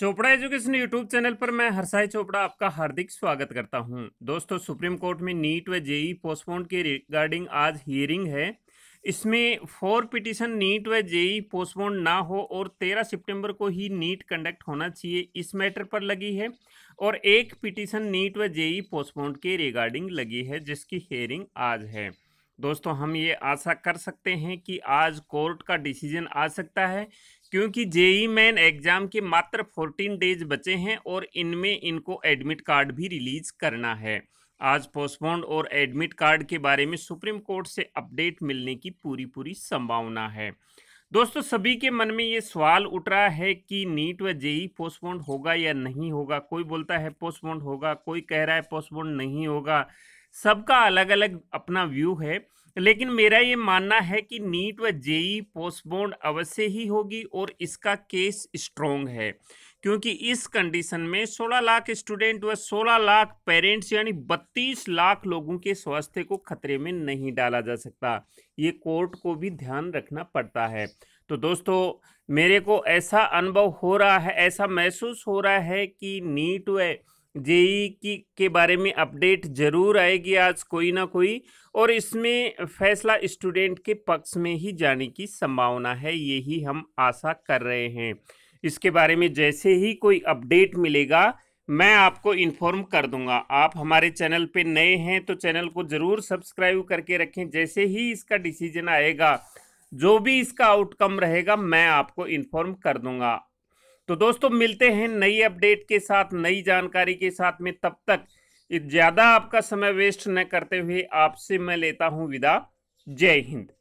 Chopra education YouTube channel पर मैं हरसाई चोपड़ा आपका हार्दिक स्वागत करता हूं दोस्तों सुप्रीम कोर्ट में नीट व जेई पोस्टपोन के रिगार्डिंग आज हियरिंग है इसमें फोर पिटिशन नीट व जेई पोस्टपोन ना हो और तेरह सितंबर को ही नीट कंडक्ट होना चाहिए इस मैटर पर लगी है और एक पिटिशन नीट व जेई पोस्टपोन के रिगार्डिंग लगी है जिसकी हियरिंग आज है दोस्तों हम ये आशा कर सकते हैं कि आज कोर्ट का डिसीजन आ सकता है क्योंकि जेई मैन एग्ज़ाम के मात्र 14 डेज बचे हैं और इनमें इनको एडमिट कार्ड भी रिलीज़ करना है आज पोस्टपोन्ड और एडमिट कार्ड के बारे में सुप्रीम कोर्ट से अपडेट मिलने की पूरी पूरी संभावना है दोस्तों सभी के मन में ये सवाल उठ रहा है कि नीट व जेई पोस्टपोन्ड होगा या नहीं होगा कोई बोलता है पोस्टपोन्ड होगा कोई कह रहा है पोस्टपोन्ड नहीं होगा सबका अलग अलग अपना व्यू है लेकिन मेरा ये मानना है कि नीट व जेई पोस्टबोन्ड अवश्य ही होगी और इसका केस स्ट्रोंग है क्योंकि इस कंडीशन में 16 लाख स्टूडेंट व 16 लाख पेरेंट्स यानी 32 लाख लोगों के स्वास्थ्य को खतरे में नहीं डाला जा सकता ये कोर्ट को भी ध्यान रखना पड़ता है तो दोस्तों मेरे को ऐसा अनुभव हो रहा है ऐसा महसूस हो रहा है कि नीट व जेई की के बारे में अपडेट ज़रूर आएगी आज कोई ना कोई और इसमें फैसला स्टूडेंट के पक्ष में ही जाने की संभावना है यही हम आशा कर रहे हैं इसके बारे में जैसे ही कोई अपडेट मिलेगा मैं आपको इन्फॉर्म कर दूंगा आप हमारे चैनल पे नए हैं तो चैनल को ज़रूर सब्सक्राइब करके रखें जैसे ही इसका डिसीजन आएगा जो भी इसका आउटकम रहेगा मैं आपको इन्फॉर्म कर दूंगा तो दोस्तों मिलते हैं नई अपडेट के साथ नई जानकारी के साथ में तब तक ज़्यादा आपका समय वेस्ट न करते हुए आपसे मैं लेता हूं विदा जय हिंद